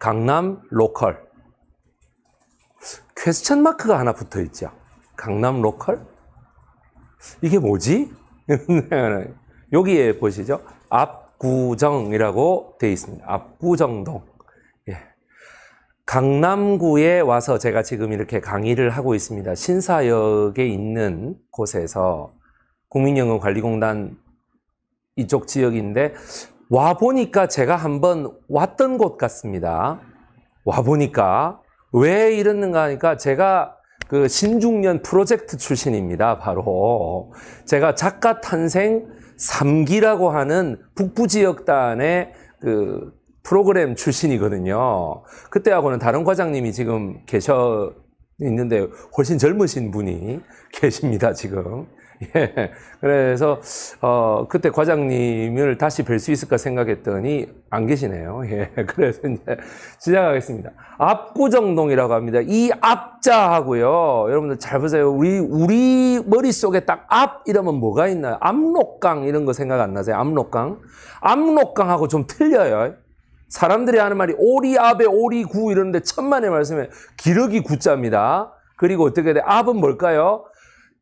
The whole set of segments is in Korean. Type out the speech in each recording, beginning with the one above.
강남 로컬. 퀘스천 마크가 하나 붙어 있죠. 강남 로컬? 이게 뭐지? 여기에 보시죠. 압구정이라고 되어 있습니다. 압구정동. 예. 강남구에 와서 제가 지금 이렇게 강의를 하고 있습니다. 신사역에 있는 곳에서 국민연금관리공단 이쪽 지역인데 와 보니까 제가 한번 왔던 곳 같습니다. 와 보니까 왜 이러는가 하니까 제가 그 신중년 프로젝트 출신입니다. 바로 제가 작가 탄생 3기라고 하는 북부 지역단의 그 프로그램 출신이거든요. 그때하고는 다른 과장님이 지금 계셔 있는데 훨씬 젊으신 분이 계십니다, 지금. 예. 그래서 어 그때 과장님을 다시 뵐 수 있을까 생각했더니 안 계시네요. 예. 그래서 이제 시작하겠습니다. 압구정동이라고 합니다. 이 압자하고요. 여러분들 잘 보세요. 우리 우리 머릿속에 딱 압 이러면 뭐가 있나요? 압록강 이런 거 생각 안 나세요? 압록강. 압록강하고 좀 틀려요. 사람들이 하는 말이 오리압에 오리구 이러는데 천만의 말씀에 기러기 구자입니다. 그리고 어떻게 돼? 압은 뭘까요?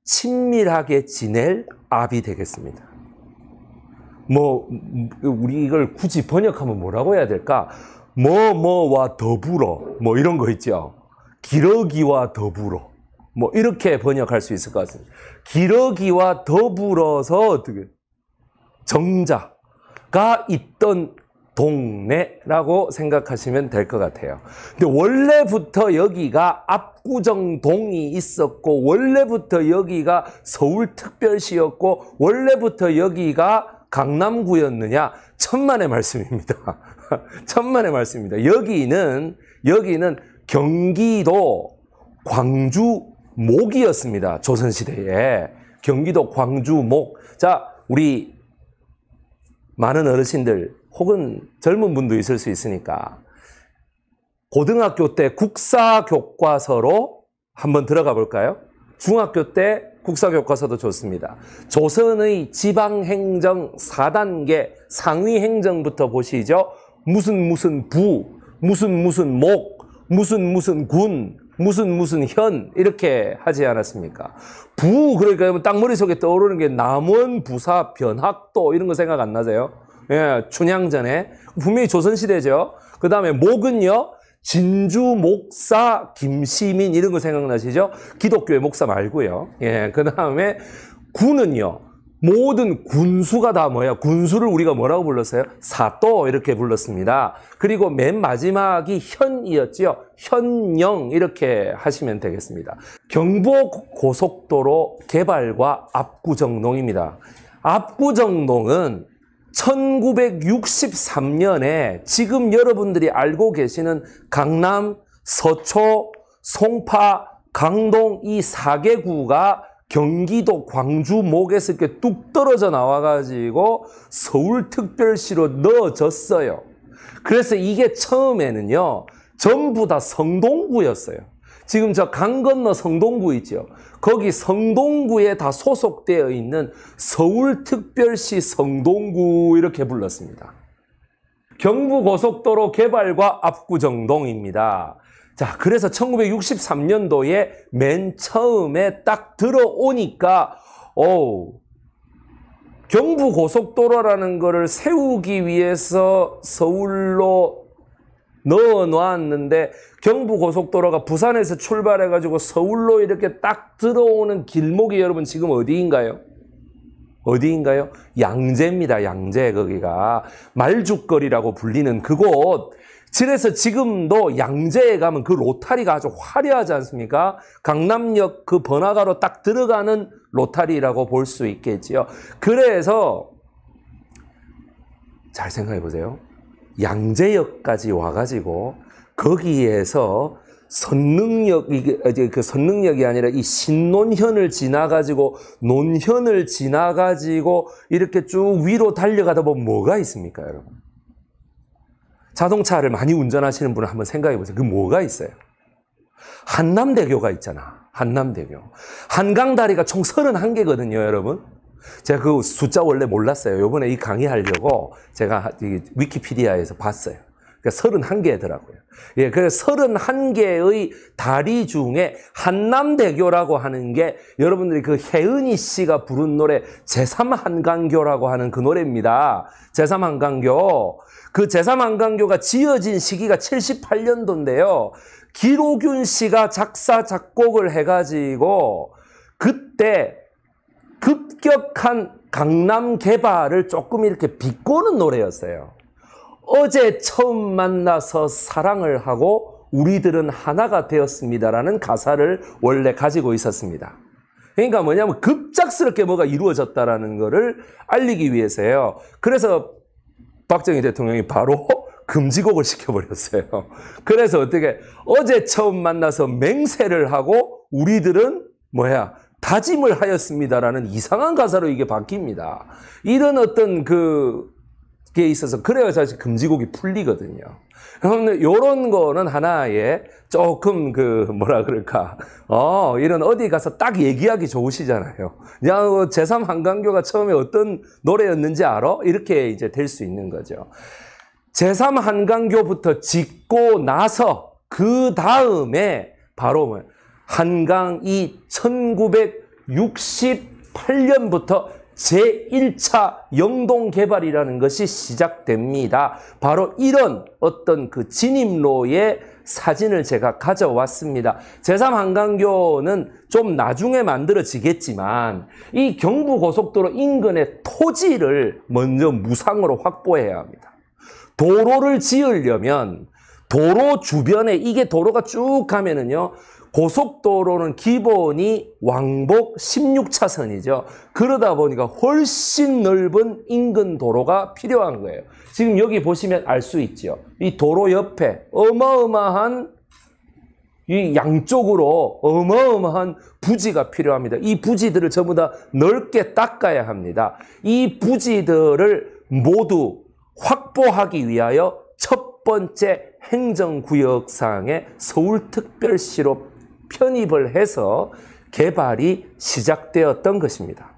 친밀하게 지낼 압이 되겠습니다. 뭐 우리 이걸 굳이 번역하면 뭐라고 해야 될까? 뭐뭐와 더불어 뭐 이런 거 있죠. 기러기와 더불어 뭐 이렇게 번역할 수 있을 것 같습니다. 기러기와 더불어서 정자가 있던 동네라고 생각하시면 될 것 같아요. 근데 원래부터 여기가 압구정동이 있었고 원래부터 여기가 서울특별시였고 원래부터 여기가 강남구였느냐 천만의 말씀입니다. 천만의 말씀입니다. 여기는 여기는 경기도 광주 목이었습니다. 조선시대에 경기도 광주 목. 자 우리 많은 어르신들 혹은 젊은 분도 있을 수 있으니까 고등학교 때 국사 교과서로 한번 들어가 볼까요? 중학교 때 국사 교과서도 좋습니다. 조선의 지방 행정 4단계 상위 행정부터 보시죠. 무슨 무슨 부, 무슨 무슨 목, 무슨 무슨 군, 무슨 무슨 현 이렇게 하지 않았습니까? 부 그러니까 딱 머릿속에 떠오르는 게 남원 부사 변학도 이런 거 생각 안 나세요? 예, 춘향전에 분명히 조선시대죠. 그 다음에 목은요. 진주 목사 김시민 이런 거 생각나시죠? 기독교의 목사 말고요. 예, 그 다음에 군은요. 모든 군수가 다 뭐야? 군수를 우리가 뭐라고 불렀어요? 사또 이렇게 불렀습니다. 그리고 맨 마지막이 현이었지요. 현영 이렇게 하시면 되겠습니다. 경북 고속도로 개발과 압구정동입니다. 압구정동은 1963년에 지금 여러분들이 알고 계시는 강남, 서초, 송파, 강동 이 4개구가 경기도 광주 목에서 이렇게 뚝 떨어져 나와가지고 서울특별시로 넣어졌어요. 그래서 이게 처음에는요, 전부 다 성동구였어요. 지금 저 강 건너 성동구 있죠. 거기 성동구에 다 소속되어 있는 서울특별시 성동구 이렇게 불렀습니다. 경부고속도로 개발과 압구정동입니다. 자, 그래서 1963년도에 맨 처음에 딱 들어오니까 오 경부고속도로라는 거를 세우기 위해서 서울로 넣어 놓았는데 경부고속도로가 부산에서 출발해가지고 서울로 이렇게 딱 들어오는 길목이 여러분 지금 어디인가요? 어디인가요? 양재입니다. 양재 거기가 말죽거리라고 불리는 그곳 그래서 지금도 양재에 가면 그 로타리가 아주 화려하지 않습니까? 강남역 그 번화가로 딱 들어가는 로타리라고 볼 수 있겠지요. 그래서 잘 생각해 보세요. 양재역까지 와가지고 거기에서 선능력 이게 그 선능력이 아니라 이 신논현을 지나 가지고 논현을 지나 가지고 이렇게 쭉 위로 달려가다 보면 뭐가 있습니까, 여러분? 자동차를 많이 운전하시는 분을 한번 생각해 보세요. 그 뭐가 있어요? 한남대교가 있잖아. 한남대교. 한강다리가 총 31개거든요, 여러분. 제가 그 숫자 원래 몰랐어요. 요번에 이 강의하려고 제가 위키피디아에서 봤어요. 그러니까 31개더라고요. 예, 그래서 31개의 다리 중에 한남대교라고 하는 게 여러분들이 그 혜은이 씨가 부른 노래 제3한강교라고 하는 그 노래입니다. 제3한강교. 그 제3한강교가 지어진 시기가 78년도인데요. 기로균 씨가 작사, 작곡을 해가지고 그때 급격한 강남 개발을 조금 이렇게 비꼬는 노래였어요. 어제 처음 만나서 사랑을 하고 우리들은 하나가 되었습니다라는 가사를 원래 가지고 있었습니다. 그러니까 뭐냐면 급작스럽게 뭐가 이루어졌다라는 것을 알리기 위해서예요. 그래서 박정희 대통령이 바로 금지곡을 시켜버렸어요. 그래서 어떻게 어제 처음 만나서 맹세를 하고 우리들은 뭐야 다짐을 하였습니다라는 이상한 가사로 이게 바뀝니다. 이런 어떤 그게 있어서 그래야 사실 금지곡이 풀리거든요. 그런데 이런 거는 하나의 조금 그 뭐라 그럴까 어 이런 어디 가서 딱 얘기하기 좋으시잖아요. 그냥 뭐 제3 한강교가 처음에 어떤 노래였는지 알아? 이렇게 이제 될 수 있는 거죠. 제3 한강교부터 짓고 나서 그 다음에 바로 뭐 한강이 1968년부터 제1차 영동개발이라는 것이 시작됩니다. 바로 이런 어떤 그 진입로의 사진을 제가 가져왔습니다. 제3한강교는 좀 나중에 만들어지겠지만 이 경부고속도로 인근의 토지를 먼저 무상으로 확보해야 합니다. 도로를 지으려면 도로 주변에 이게 도로가 쭉 가면은요 고속도로는 기본이 왕복 16차선이죠. 그러다 보니까 훨씬 넓은 인근 도로가 필요한 거예요. 지금 여기 보시면 알 수 있죠. 이 도로 옆에 어마어마한 이 양쪽으로 어마어마한 부지가 필요합니다. 이 부지들을 전부 다 넓게 닦아야 합니다. 이 부지들을 모두 확보하기 위하여 첫 번째 행정구역상의 서울특별시로 편입을 해서 개발이 시작되었던 것입니다.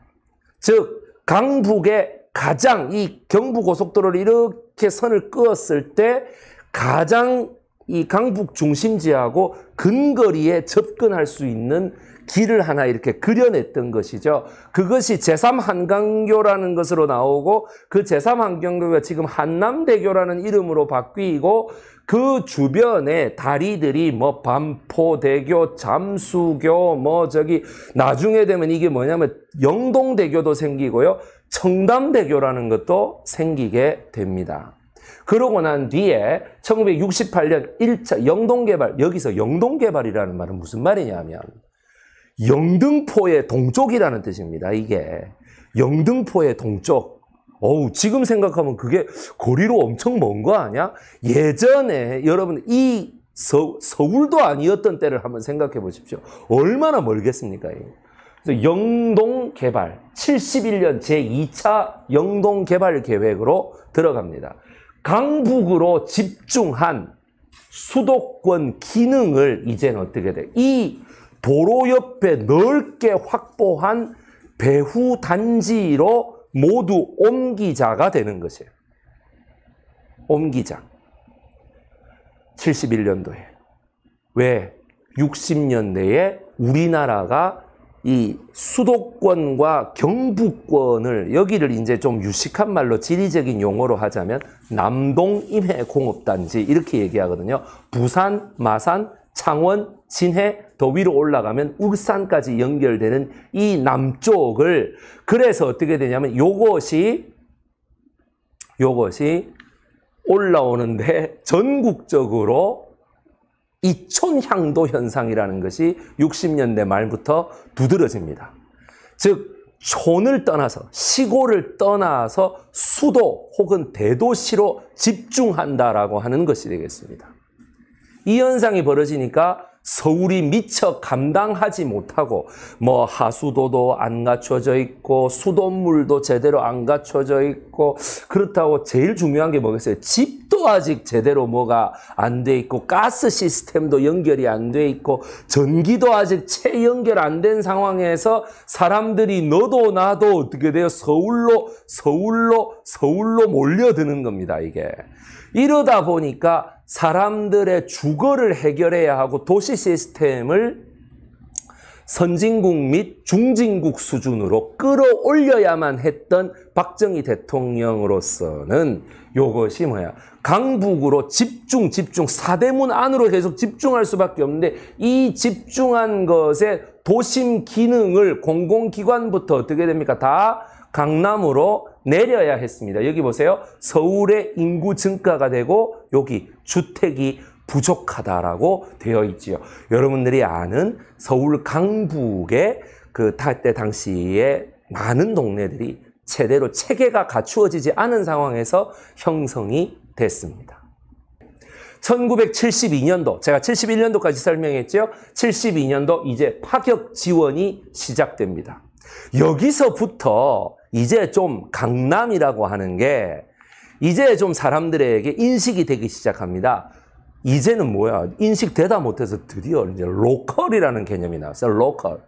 즉 강북의 가장 이 경부고속도로를 이렇게 선을 그었을 때 가장 이 강북 중심지하고 근거리에 접근할 수 있는 길을 하나 이렇게 그려냈던 것이죠. 그것이 제3한강교라는 것으로 나오고 그 제3한강교가 지금 한남대교라는 이름으로 바뀌고 그 주변에 다리들이 뭐 반포대교, 잠수교, 뭐 저기 나중에 되면 이게 뭐냐면 영동대교도 생기고요. 청담대교라는 것도 생기게 됩니다. 그러고 난 뒤에 1968년 1차 영동개발, 여기서 영동개발이라는 말은 무슨 말이냐면 영등포의 동쪽이라는 뜻입니다. 이게 영등포의 동쪽. 어우, 지금 생각하면 그게 거리로 엄청 먼 거 아니야? 예전에 여러분 이 서, 서울도 아니었던 때를 한번 생각해 보십시오. 얼마나 멀겠습니까? 그래서 영동 개발, 71년 제2차 영동 개발 계획으로 들어갑니다. 강북으로 집중한 수도권 기능을 이제는 어떻게 돼? 이 도로 옆에 넓게 확보한 배후 단지로 모두 옮기자가 되는 것이에요. 옮기자. 71년도에. 왜? 60년 내에 우리나라가 이 수도권과 경북권을 여기를 이제 좀 유식한 말로 지리적인 용어로 하자면 남동 임해 공업단지 이렇게 얘기하거든요. 부산, 마산, 창원, 진해 더 위로 올라가면 울산까지 연결되는 이 남쪽을 그래서 어떻게 되냐면 요것이 요것이 올라오는데 전국적으로 이촌향도 현상이라는 것이 60년대 말부터 두드러집니다. 즉 촌을 떠나서 시골을 떠나서 수도 혹은 대도시로 집중한다라고 하는 것이 되겠습니다. 이 현상이 벌어지니까 서울이 미처 감당하지 못하고 뭐 하수도도 안 갖춰져 있고 수돗물도 제대로 안 갖춰져 있고 그렇다고 제일 중요한 게 뭐겠어요? 집도 아직 제대로 뭐가 안 돼 있고 가스 시스템도 연결이 안 돼 있고 전기도 아직 채 연결 안 된 상황에서 사람들이 너도 나도 어떻게 돼요? 서울로 서울로 서울로 몰려드는 겁니다 이게. 이러다 보니까 사람들의 주거를 해결해야 하고 도시 시스템을 선진국 및 중진국 수준으로 끌어올려야만 했던 박정희 대통령으로서는 요것이 뭐야 강북으로 집중 집중 사대문 안으로 계속 집중할 수밖에 없는데 이 집중한 것에 도심 기능을 공공기관부터 어떻게 됩니까 다 강남으로 내려야 했습니다. 여기 보세요. 서울의 인구 증가가 되고 여기 주택이 부족하다라고 되어 있지요. 여러분들이 아는 서울 강북의 그때 당시에 많은 동네들이 제대로 체계가 갖추어지지 않은 상황에서 형성이 됐습니다. 1972년도, 제가 71년도까지 설명했죠. 72년도 이제 파격 지원이 시작됩니다. 여기서부터 이제 좀 강남이라고 하는 게 이제 좀 사람들에게 인식이 되기 시작합니다. 이제는 뭐야? 인식되다 못해서 드디어 이제 로컬이라는 개념이 나왔어요. 로컬.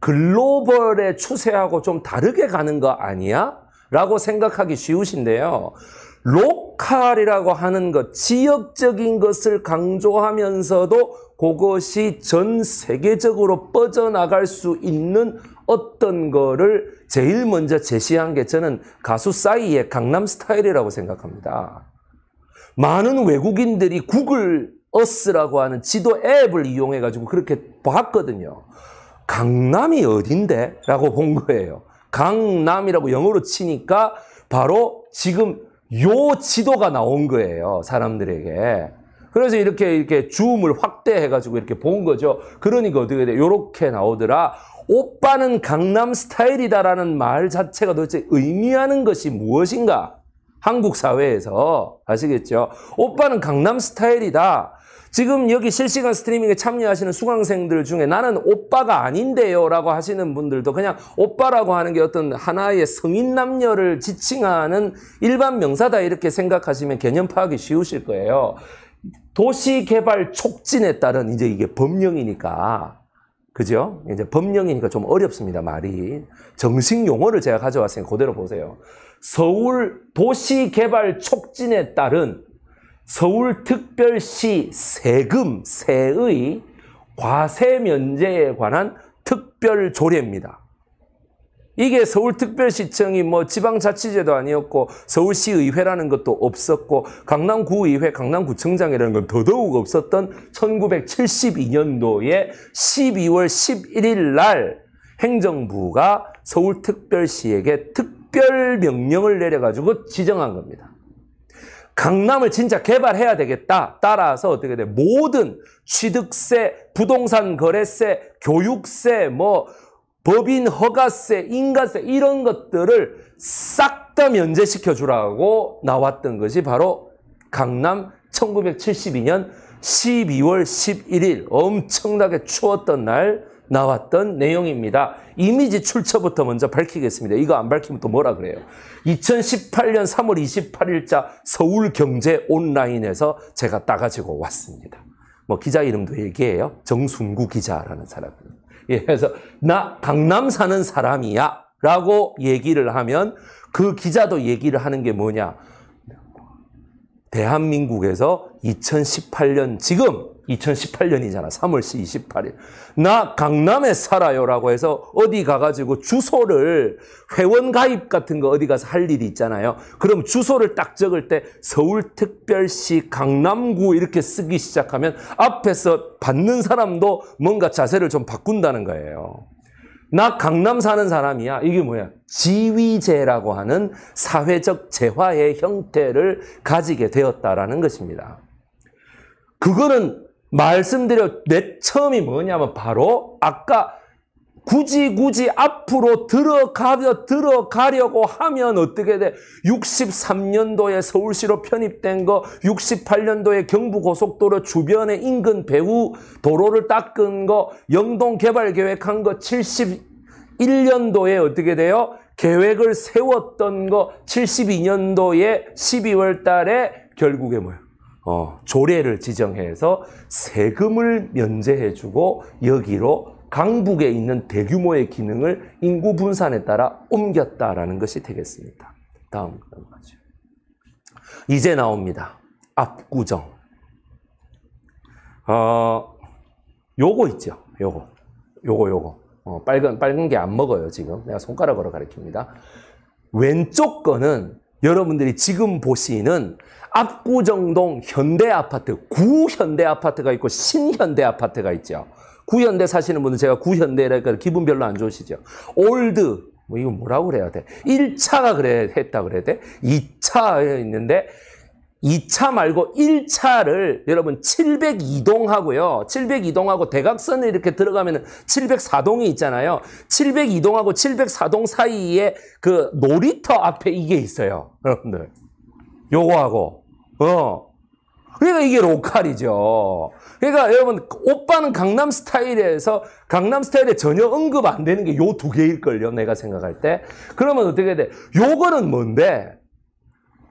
글로벌의 추세하고 좀 다르게 가는 거 아니야? 라고 생각하기 쉬우신데요. 로컬이라고 하는 것, 지역적인 것을 강조하면서도 그것이 전 세계적으로 뻗어나갈 수 있는 어떤 거를 제일 먼저 제시한 게 저는 가수 싸이의 강남 스타일이라고 생각합니다. 많은 외국인들이 구글 어스라고 하는 지도 앱을 이용해 가지고 그렇게 봤거든요. 강남이 어딘데? 라고 본 거예요. 강남이라고 영어로 치니까 바로 지금 요 지도가 나온 거예요. 사람들에게. 그래서 이렇게 이렇게 줌을 확대해 가지고 이렇게 본 거죠. 그러니까 어떻게 돼? 요렇게 나오더라. 오빠는 강남 스타일이다라는 말 자체가 도대체 의미하는 것이 무엇인가? 한국 사회에서 아시겠죠? 오빠는 강남 스타일이다. 지금 여기 실시간 스트리밍에 참여하시는 수강생들 중에 나는 오빠가 아닌데요 라고 하시는 분들도 그냥 오빠라고 하는 게 어떤 하나의 성인 남녀를 지칭하는 일반 명사다 이렇게 생각하시면 개념 파악이 쉬우실 거예요. 도시개발 촉진에 따른 이제 이게 법령이니까 그죠? 이제 법령이니까 좀 어렵습니다, 말이. 정식 용어를 제가 가져왔으니까 그대로 보세요. 서울 도시개발 촉진에 따른 서울특별시 세금, 세의 과세 면제에 관한 특별 조례입니다. 이게 서울특별시청이 뭐 지방자치제도 아니었고 서울시의회라는 것도 없었고 강남구의회, 강남구청장이라는 건 더더욱 없었던 1972년도에 12월 11일 날 행정부가 서울특별시에게 특별명령을 내려가지고 지정한 겁니다. 강남을 진짜 개발해야 되겠다. 따라서 어떻게 돼? 모든 취득세, 부동산 거래세, 교육세, 뭐 법인 허가세, 인가세 이런 것들을 싹 다 면제시켜 주라고 나왔던 것이 바로 강남 1972년 12월 11일 엄청나게 추웠던 날 나왔던 내용입니다. 이미지 출처부터 먼저 밝히겠습니다. 이거 안 밝히면 또 뭐라 그래요? 2018년 3월 28일자 서울경제 온라인에서 제가 따가지고 왔습니다. 뭐 기자 이름도 얘기해요. 정순구 기자라는 사람입니다. 예, 그래서 나 강남 사는 사람이야 라고 얘기를 하면 그 기자도 얘기를 하는 게 뭐냐. 대한민국에서 2018년 지금 2018년이잖아. 3월 28일. 나 강남에 살아요라고 해서 어디 가가지고 주소를 회원 가입 같은 거 어디 가서 할 일이 있잖아요. 그럼 주소를 딱 적을 때 서울특별시 강남구 이렇게 쓰기 시작하면 앞에서 받는 사람도 뭔가 자세를 좀 바꾼다는 거예요. 나 강남 사는 사람이야. 이게 뭐야? 지위제라고 하는 사회적 재화의 형태를 가지게 되었다라는 것입니다. 그거는 말씀드려 내 처음이 뭐냐면 바로 아까 굳이 굳이 앞으로 들어가려 들어가려고 하면 어떻게 돼? 63년도에 서울시로 편입된 거, 68년도에 경부고속도로 주변에 인근 배후 도로를 닦은 거, 영동 개발 계획한 거 71년도에 어떻게 돼요? 계획을 세웠던 거 72년도에 12월 달에 결국에 뭐야? 어, 조례를 지정해서 세금을 면제해주고 여기로 강북에 있는 대규모의 기능을 인구 분산에 따라 옮겼다라는 것이 되겠습니다. 다음 넘어가죠. 이제 나옵니다. 압구정. 어, 요거 있죠. 요거. 요거, 요거. 어, 빨간, 빨간 게 안 먹어요, 지금. 내가 손가락으로 가리킵니다. 왼쪽 거는 여러분들이 지금 보시는 압구정동 현대 아파트, 구현대 아파트가 있고 신현대 아파트가 있죠. 구현대 사시는 분은 제가 구현대라니까 기분 별로 안 좋으시죠. 올드, 뭐 이거 뭐라고 그래야 돼? 1차가 그래 했다 그래야 돼? 2차에 있는데 2차 말고 1차를 여러분 702동하고요. 702동하고 대각선에 이렇게 들어가면 704동이 있잖아요. 702동하고 704동 사이에 그 놀이터 앞에 이게 있어요. 여러분들. 요거하고, 어. 그러니까 이게 로컬이죠. 그러니까 여러분, 오빠는 강남 스타일에서, 강남 스타일에 전혀 언급 안 되는 게 요 두 개일걸요. 내가 생각할 때. 그러면 어떻게 돼? 요거는 뭔데?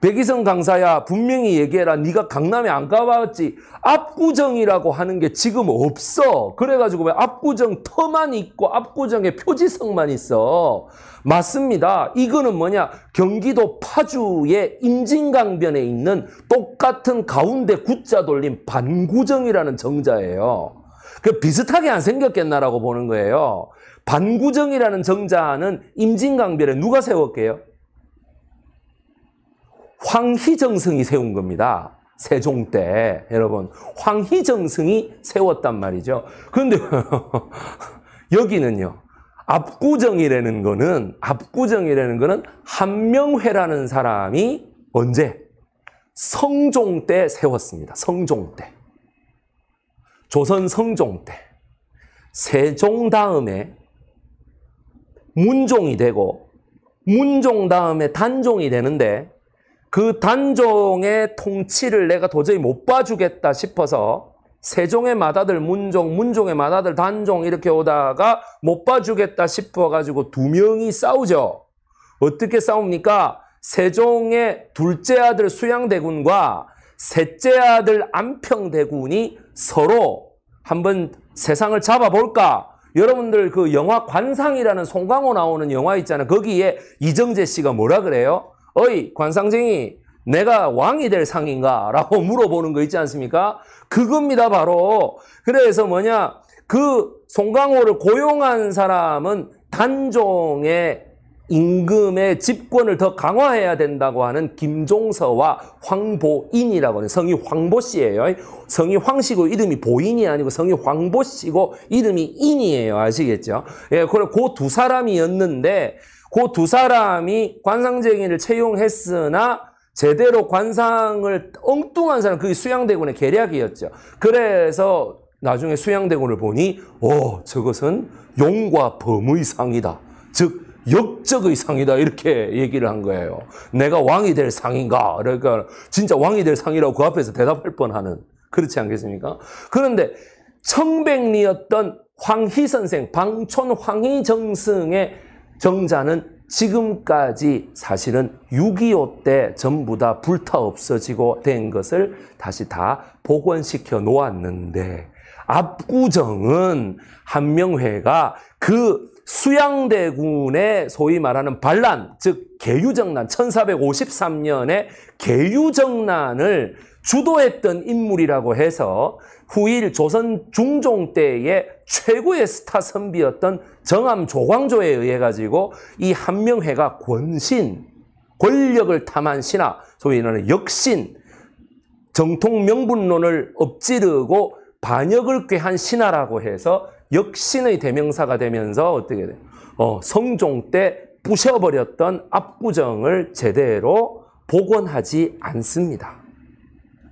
백이성 강사야 분명히 얘기해라 네가 강남에 안 가봤지 압구정이라고 하는 게 지금 없어 그래가지고 왜 압구정 터만 있고 압구정에 표지성만 있어 맞습니다 이거는 뭐냐 경기도 파주의 임진강변에 있는 똑같은 가운데 굿자 돌린 반구정이라는 정자예요 그 비슷하게 안 생겼겠나라고 보는 거예요 반구정이라는 정자는 임진강변에 누가 세웠게요? 황희정승이 세운 겁니다. 세종 때 여러분 황희정승이 세웠단 말이죠. 그런데 여기는요. 압구정이라는 거는 압구정이라는 거는 한명회라는 사람이 언제 성종 때 세웠습니다. 성종 때. 조선 성종 때. 세종 다음에 문종이 되고 문종 다음에 단종이 되는데 그 단종의 통치를 내가 도저히 못 봐주겠다 싶어서 세종의 맏아들 문종, 문종의 맏아들 단종 이렇게 오다가 못 봐주겠다 싶어가지고 두 명이 싸우죠. 어떻게 싸웁니까? 세종의 둘째 아들 수양대군과 셋째 아들 안평대군이 서로 한번 세상을 잡아볼까? 여러분들 그 영화 관상이라는 송강호 나오는 영화 있잖아요. 거기에 이정재 씨가 뭐라 그래요? 어이 관상쟁이 내가 왕이 될 상인가? 라고 물어보는 거 있지 않습니까? 그겁니다 바로. 그래서 뭐냐 그 송강호를 고용한 사람은 단종의 임금의 집권을 더 강화해야 된다고 하는 김종서와 황보인이라고 하는 성이 황보씨예요. 성이 황씨고 이름이 보인이 아니고 성이 황보씨고 이름이 인이에요. 아시겠죠? 예, 그두 사람이었는데 그두 사람이 관상쟁이를 채용했으나 제대로 관상을 엉뚱한 사람 그게 수양대군의 계략이었죠. 그래서 나중에 수양대군을 보니 오 어, 저것은 용과 범의 상이다. 즉 역적의 상이다 이렇게 얘기를 한 거예요. 내가 왕이 될 상인가? 그러니까 진짜 왕이 될 상이라고 그 앞에서 대답할 뻔하는 그렇지 않겠습니까? 그런데 청백리였던 황희 선생, 방촌 황희 정승의 정자는 지금까지 사실은 6.25 때 전부 다 불타 없어지고 된 것을 다시 다 복원시켜 놓았는데 압구정은 한명회가 그 수양대군의 소위 말하는 반란, 즉 개유정난, 1453년에 개유정난을 주도했던 인물이라고 해서 후일 조선 중종 때의 최고의 스타 선비였던 정암 조광조에 의해 가지고 이 한명회가 권신, 권력을 탐한 신하, 소위 말하는 역신, 정통 명분론을 엎지르고 반역을 꾀한 신하라고 해서 역신의 대명사가 되면서 어떻게 돼 어, 성종 때 부셔버렸던 압구정을 제대로 복원하지 않습니다.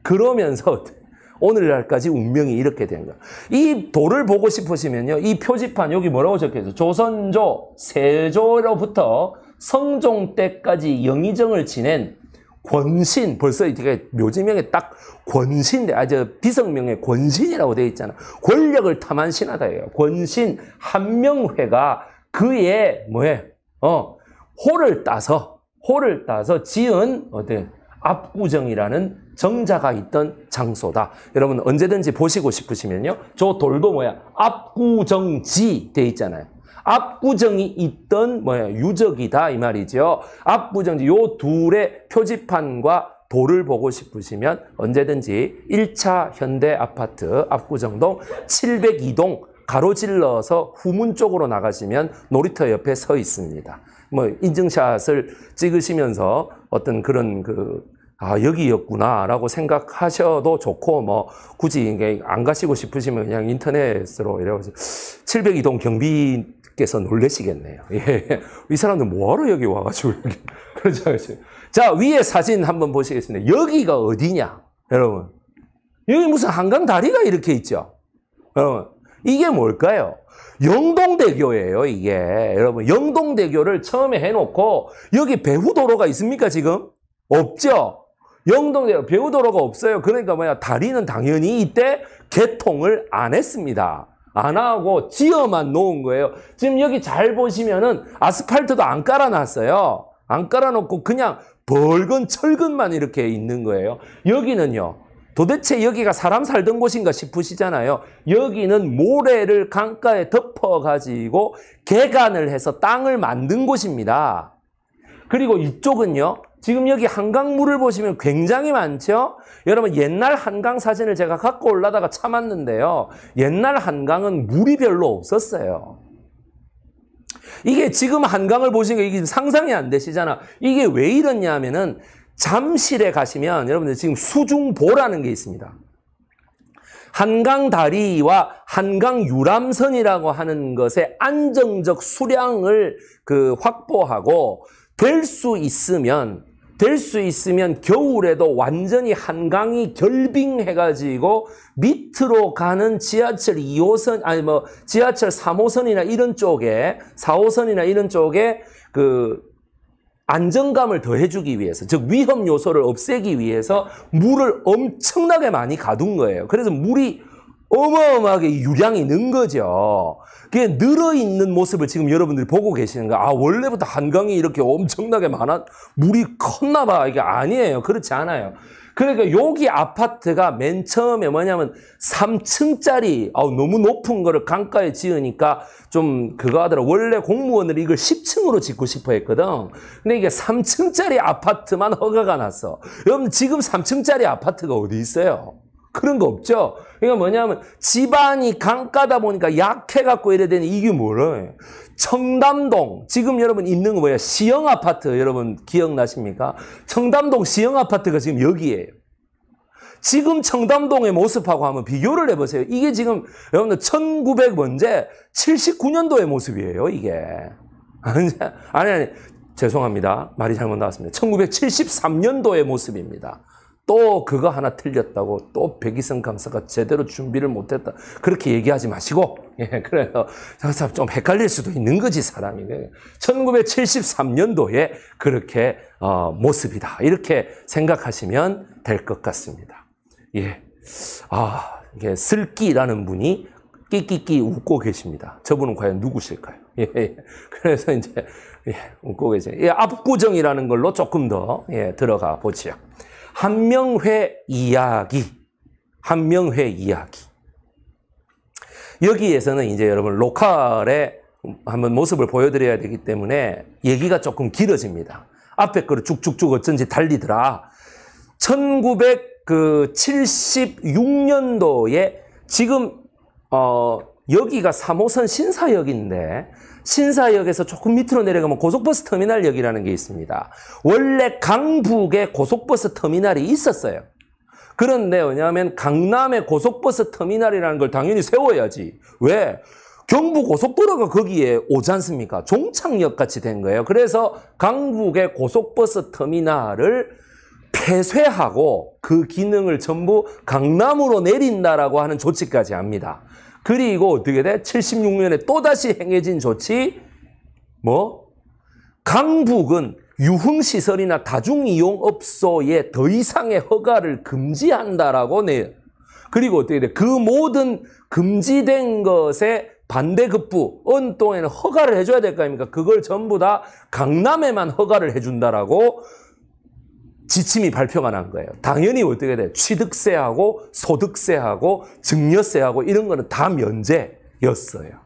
그러면서 어떻게? 오늘날까지 운명이 이렇게 된 거야. 이 도를 보고 싶으시면요. 이 표지판 여기 뭐라고 적혀있어 조선조, 세조로부터 성종 때까지 영의정을 지낸 권신 벌써 이게 묘지명에 딱 권신 아저 비성명에 권신이라고 되어 있잖아 권력을 탐한 신하다예요 권신 한명회가 그의 뭐해 어 호를 따서 호를 따서 지은 어때 압구정이라는 정자가 있던 장소다. 여러분 언제든지 보시고 싶으시면요. 저 돌도 뭐야? 압구정지 돼 있잖아요. 압구정이 있던 뭐야? 유적이다 이 말이죠. 압구정지 요 둘의 표지판과 돌을 보고 싶으시면 언제든지 1차 현대 아파트 압구정동 702동 가로질러서 후문 쪽으로 나가시면 놀이터 옆에 서 있습니다. 뭐 인증샷을 찍으시면서 어떤 그런 그아 여기였구나라고 생각하셔도 좋고 뭐 굳이 이게 안 가시고 싶으시면 그냥 인터넷으로 이래고 702동 경비께서 놀래시겠네요. 예. 이 사람들 뭐하러 여기 와가지고 여기 그러죠. 자 위에 사진 한번 보시겠습니다. 여기가 어디냐, 여러분? 여기 무슨 한강 다리가 이렇게 있죠. 여러분 이게 뭘까요? 영동대교예요, 이게. 여러분 영동대교를 처음에 해놓고 여기 배후도로가 있습니까 지금? 없죠? 영동대요. 배우도로가 없어요. 그러니까 뭐야 다리는 당연히 이때 개통을 안 했습니다. 안 하고 지어만 놓은 거예요. 지금 여기 잘 보시면은 아스팔트도 안 깔아놨어요. 안 깔아놓고 그냥 벌건 철근만 이렇게 있는 거예요. 여기는요. 도대체 여기가 사람 살던 곳인가 싶으시잖아요. 여기는 모래를 강가에 덮어가지고 개간을 해서 땅을 만든 곳입니다. 그리고 이쪽은요. 지금 여기 한강물을 보시면 굉장히 많죠? 여러분 옛날 한강 사진을 제가 갖고 올라다가 참았는데요. 옛날 한강은 물이 별로 없었어요. 이게 지금 한강을 보시니까 이게 상상이 안 되시잖아. 이게 왜 이렇냐 하면은 잠실에 가시면 여러분들 지금 수중보라는 게 있습니다. 한강 다리와 한강 유람선이라고 하는 것의 안정적 수량을 그 확보하고 될 수 있으면 될수 있으면 겨울에도 완전히 한강이 결빙해가지고 밑으로 가는 지하철 2호선, 아니 뭐 지하철 3호선이나 이런 쪽에, 4호선이나 이런 쪽에 그 안정감을 더해주기 위해서, 즉 위험 요소를 없애기 위해서 물을 엄청나게 많이 가둔 거예요. 그래서 물이 어마어마하게 유량이 는 거죠. 그게 늘어있는 모습을 지금 여러분들이 보고 계시는 거예 아, 원래부터 한강이 이렇게 엄청나게 많아, 물이 컸나 봐. 이게 아니에요. 그렇지 않아요. 그러니까 여기 아파트가 맨 처음에 뭐냐면 3층짜리 아 너무 높은 거를 강가에 지으니까 좀 그거 하더라 원래 공무원들이 이걸 10층으로 짓고 싶어 했거든 근데 이게 3층짜리 아파트만 허가가 났어 여러분 지금 3층짜리 아파트가 어디 있어요? 그런 거 없죠? 그러니까 뭐냐면 집안이 강가다 보니까 약해갖고 이래 되니 이게 뭐래? 청담동 지금 여러분 있는 거 뭐야? 시영 아파트 여러분 기억나십니까? 청담동 시영 아파트가 지금 여기에요. 지금 청담동의 모습하고 한번 비교를 해보세요. 이게 지금 여러분들 1900번제 79년도의 모습이에요. 이게 아니 아니 죄송합니다. 말이 잘못 나왔습니다. 1973년도의 모습입니다. 또 그거 하나 틀렸다고 또 백이성 강사가 제대로 준비를 못했다 그렇게 얘기하지 마시고 예, 그래요 서좀 헷갈릴 수도 있는 거지 사람이 1973년도에 그렇게 어, 모습이다 이렇게 생각하시면 될 것 같습니다 예, 아 이게 슬기라는 분이 끼끼끼 웃고 계십니다 저분은 과연 누구실까요 예, 예. 그래서 이제 예, 웃고 계세요 예, 압구정이라는 걸로 조금 더 예, 들어가 보지요 한명회 이야기. 한명회 이야기. 여기에서는 이제 여러분 로컬의 한번 모습을 보여드려야 되기 때문에 얘기가 조금 길어집니다. 앞에 거를 쭉쭉쭉 어쩐지 달리더라. 1976년도에 지금 어 여기가 3호선 신사역인데 신사역에서 조금 밑으로 내려가면 고속버스 터미널역이라는 게 있습니다. 원래 강북에 고속버스 터미널이 있었어요. 그런데 왜냐하면 강남에 고속버스 터미널이라는 걸 당연히 세워야지. 왜? 경부고속도로가 거기에 오지 않습니까? 종착역 같이 된 거예요. 그래서 강북의 고속버스 터미널을 폐쇄하고 그 기능을 전부 강남으로 내린다라고 하는 조치까지 합니다. 그리고 어떻게 돼? 76년에 또다시 행해진 조치 뭐 강북은 유흥시설이나 다중이용업소에 더 이상의 허가를 금지한다라고 내 그리고 어떻게 돼? 그 모든 금지된 것에 반대급부, 언동에는 허가를 해줘야 될 거 아닙니까? 그걸 전부 다 강남에만 허가를 해준다라고 지침이 발표가 난 거예요. 당연히 어떻게 돼? 취득세하고 소득세하고 증여세하고 이런 거는 다 면제였어요.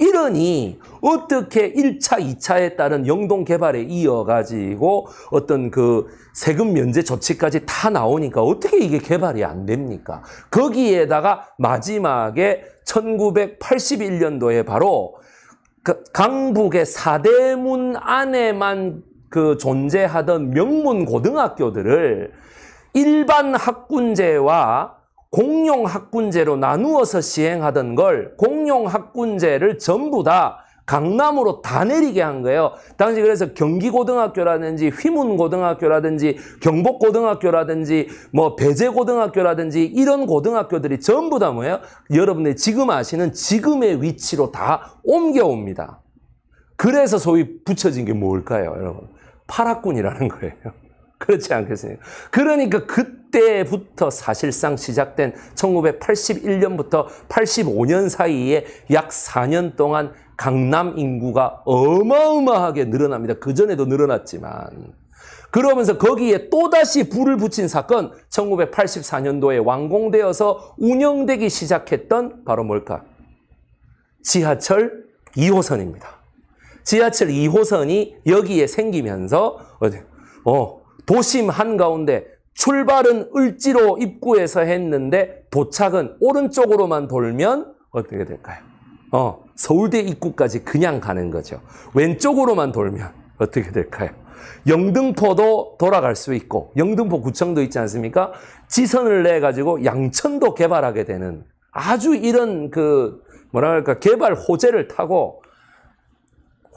이러니 어떻게 1차, 2차에 따른 영동 개발에 이어가지고 어떤 그 세금 면제 조치까지 다 나오니까 어떻게 이게 개발이 안 됩니까? 거기에다가 마지막에 1981년도에 바로 그 강북의 사대문 안에만 그 존재하던 명문 고등학교들을 일반 학군제와 공용 학군제로 나누어서 시행하던 걸 공용 학군제를 전부 다 강남으로 다 내리게 한 거예요. 당시 그래서 경기고등학교라든지 휘문고등학교라든지 경복고등학교라든지 뭐배재고등학교라든지 이런 고등학교들이 전부 다 뭐예요? 여러분들 지금 아시는 지금의 위치로 다 옮겨옵니다. 그래서 소위 붙여진 게 뭘까요, 여러분? 파라군이라는 거예요. 그렇지 않겠습니까? 그러니까 그때부터 사실상 시작된 1981년부터 85년 사이에 약 4년 동안 강남 인구가 어마어마하게 늘어납니다. 그전에도 늘어났지만. 그러면서 거기에 또다시 불을 붙인 사건 1984년도에 완공되어서 운영되기 시작했던 바로 뭘까? 지하철 2호선입니다. 지하철 2호선이 여기에 생기면서 어, 도심 한가운데 출발은 을지로 입구에서 했는데 도착은 오른쪽으로만 돌면 어떻게 될까요? 어, 서울대 입구까지 그냥 가는 거죠. 왼쪽으로만 돌면 어떻게 될까요? 영등포도 돌아갈 수 있고 영등포 구청도 있지 않습니까? 지선을 내 가지고 양천도 개발하게 되는 아주 이런 그 뭐라 할까 개발 호재를 타고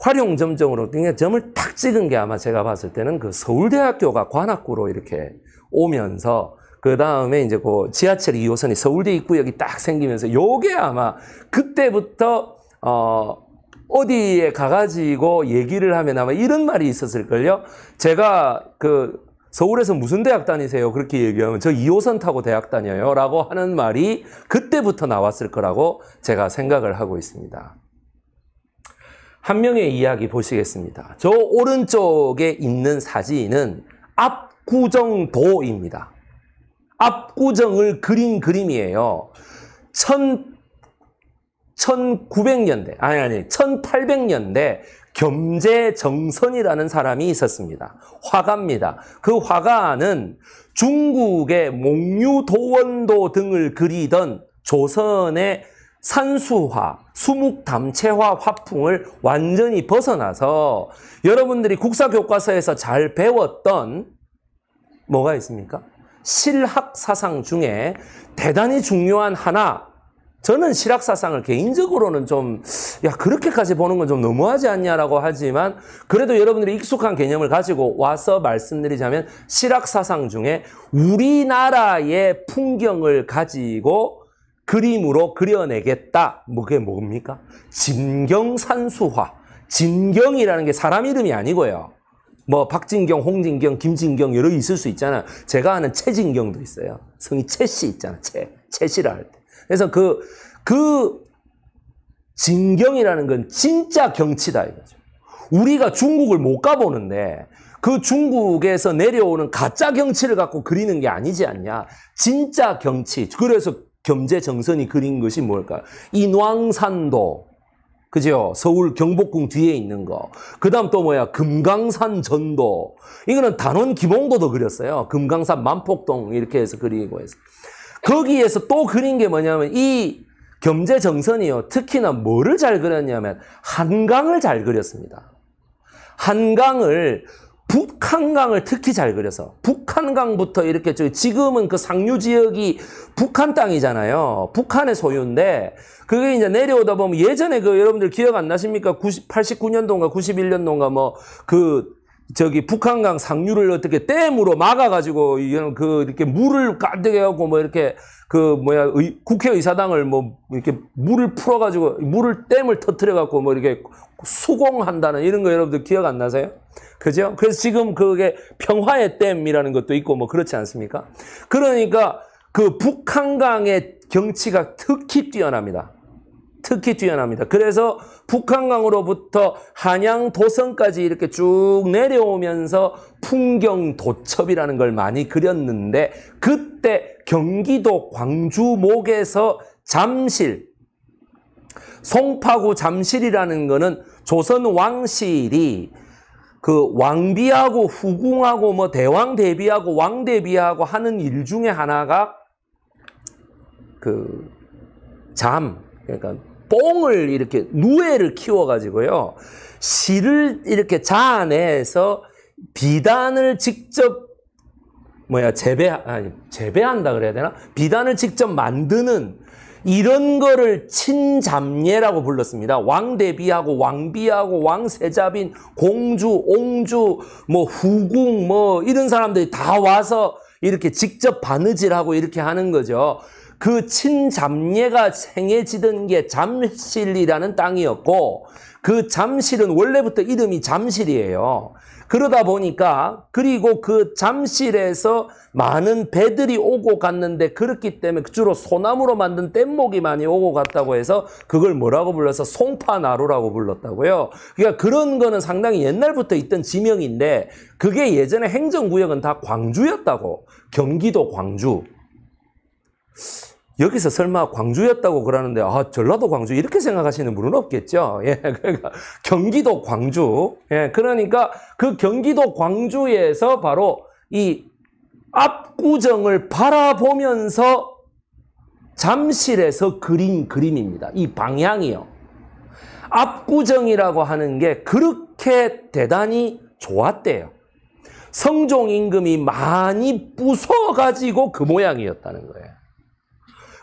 활용 점정으로 그냥 그러니까 점을 탁 찍은 게 아마 제가 봤을 때는 그 서울대학교가 관악구로 이렇게 오면서 그 다음에 이제 그 지하철 2호선이 서울대 입구역이 딱 생기면서 요게 아마 그때부터 어 어디에 가가지고 얘기를 하면 아마 이런 말이 있었을걸요. 제가 그 서울에서 무슨 대학 다니세요? 그렇게 얘기하면 저 2호선 타고 대학 다녀요. 라고 하는 말이 그때부터 나왔을 거라고 제가 생각을 하고 있습니다. 한 명의 이야기 보시겠습니다. 저 오른쪽에 있는 사진은 압구정도입니다. 압구정을 그린 그림이에요. 1 1900년대, 아니, 아니, 1800년대 겸재정선이라는 사람이 있었습니다. 화가입니다. 그 화가는 중국의 몽유도원도 등을 그리던 조선의 산수화, 수묵담채화 화풍을 완전히 벗어나서 여러분들이 국사교과서에서 잘 배웠던 뭐가 있습니까? 실학사상 중에 대단히 중요한 하나 저는 실학사상을 개인적으로는 좀 야 그렇게까지 보는 건 좀 너무하지 않냐라고 하지만 그래도 여러분들이 익숙한 개념을 가지고 와서 말씀드리자면 실학사상 중에 우리나라의 풍경을 가지고 그림으로 그려내겠다. 뭐 그게 뭡니까? 진경산수화. 진경이라는 게 사람 이름이 아니고요. 뭐 박진경, 홍진경, 김진경 여러 있을 수 있잖아요. 제가 아는 최진경도 있어요. 성이 최씨 있잖아. 최 최씨라 할 때. 그래서 그그 그 진경이라는 건 진짜 경치다 이거죠. 우리가 중국을 못 가보는데 그 중국에서 내려오는 가짜 경치를 갖고 그리는 게 아니지 않냐. 진짜 경치. 그래서 겸재정선이 그린 것이 뭘까요? 인왕산도 그죠? 서울 경복궁 뒤에 있는 거. 그 다음 또 뭐야? 금강산 전도. 이거는 단원 기봉도도 그렸어요. 금강산 만폭동 이렇게 해서 그리고 해서. 거기에서 또 그린 게 뭐냐면 이 겸재정선이요. 특히나 뭐를 잘 그렸냐면 한강을 잘 그렸습니다. 한강을 북한강을 특히 잘 그려서 북한강부터 이렇게 지금은 그 상류 지역이 북한 땅이잖아요. 북한의 소유인데 그게 이제 내려오다 보면 예전에 그 여러분들 기억 안 나십니까? 90, 89년도인가 91년도인가 뭐 그 저기 북한강 상류를 어떻게 댐으로 막아가지고 이런 그 이렇게 물을 가득 해갖고 뭐 이렇게 그 뭐야 의, 국회의사당을 뭐 이렇게 물을 풀어가지고 물을 댐을 터트려갖고 뭐 이렇게 수공한다는 이런 거 여러분들 기억 안 나세요? 그죠? 그래서 지금 그게 평화의 댐이라는 것도 있고 뭐 그렇지 않습니까? 그러니까 그 북한강의 경치가 특히 뛰어납니다. 특히 뛰어납니다. 그래서 북한강으로부터 한양 도성까지 이렇게 쭉 내려오면서 풍경 도첩이라는 걸 많이 그렸는데 그때 경기도 광주목에서 잠실 송파구 잠실이라는 거는 조선 왕실이 그 왕비하고 후궁하고 뭐 대왕 대비하고 왕 대비하고 하는 일 중에 하나가 그 잠 그러니까 뽕을 이렇게 누에를 키워가지고요 시를 이렇게 자아내서 비단을 직접 뭐야 재배 아니 재배한다 그래야 되나 비단을 직접 만드는 이런 거를 친잡례라고 불렀습니다. 왕대비하고 왕비하고 왕세자빈, 공주, 옹주, 뭐 후궁 뭐 이런 사람들이 다 와서 이렇게 직접 바느질하고 이렇게 하는 거죠. 그 친잡례가 생해지던 게 잠실이라는 땅이었고 그 잠실은 원래부터 이름이 잠실이에요. 그러다 보니까 그리고 그 잠실에서 많은 배들이 오고 갔는데 그렇기 때문에 주로 소나무로 만든 뗏목이 많이 오고 갔다고 해서 그걸 뭐라고 불러서 송파나루라고 불렀다고요. 그러니까 그런 거는 상당히 옛날부터 있던 지명인데 그게 예전에 행정구역은 다 광주였다고. 경기도 광주. 여기서 설마 광주였다고 그러는데 아 전라도 광주 이렇게 생각하시는 분은 없겠죠. 예, 그러니까 경기도 광주. 예, 그러니까 그 경기도 광주에서 바로 이 압구정을 바라보면서 잠실에서 그린 그림입니다. 이 방향이요. 압구정이라고 하는 게 그렇게 대단히 좋았대요. 성종 임금이 많이 부숴가지고 그 모양이었다는 거예요.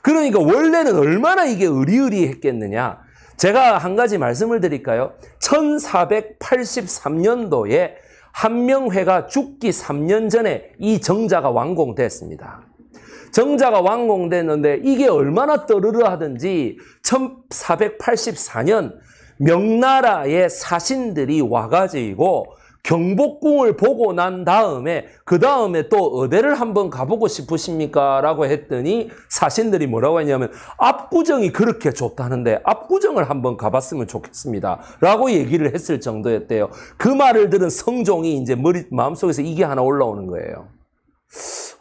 그러니까 원래는 얼마나 이게 의리의리했겠느냐. 제가 한 가지 말씀을 드릴까요? 1483년도에 한명회가 죽기 3년 전에 이 정자가 완공됐습니다. 정자가 완공됐는데 이게 얼마나 떠르르 하든지 1484년 명나라의 사신들이 와가지고 경복궁을 보고 난 다음에 그 다음에 또어대를 한번 가보고 싶으십니까? 라고 했더니 사신들이 뭐라고 했냐면 압구정이 그렇게 좋다는데 압구정을 한번 가봤으면 좋겠습니다. 라고 얘기를 했을 정도였대요. 그 말을 들은 성종이 이제 머리 마음속에서 이게 하나 올라오는 거예요.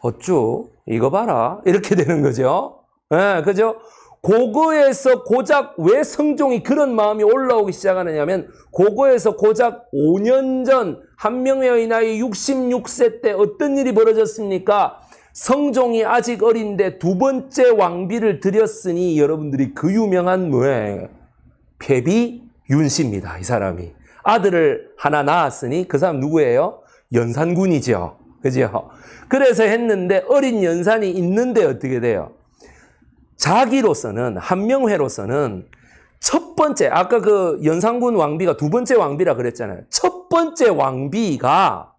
어쭈 이거 봐라 이렇게 되는 거죠. 예, 네, 그죠? 고거에서 고작 왜 성종이 그런 마음이 올라오기 시작하느냐 면 고거에서 고작 5년 전 한명의 나이 66세 때 어떤 일이 벌어졌습니까? 성종이 아직 어린데 두 번째 왕비를 드렸으니 여러분들이 그 유명한 뭐예요? 폐비 윤씨입니다. 이 사람이. 아들을 하나 낳았으니 그 사람 누구예요? 연산군이죠. 그죠? 그래서 했는데 어린 연산이 있는데 어떻게 돼요? 자기로서는 한명회로서는 첫 번째 아까 그 연산군 왕비가 두 번째 왕비라 그랬잖아요. 첫 번째 왕비가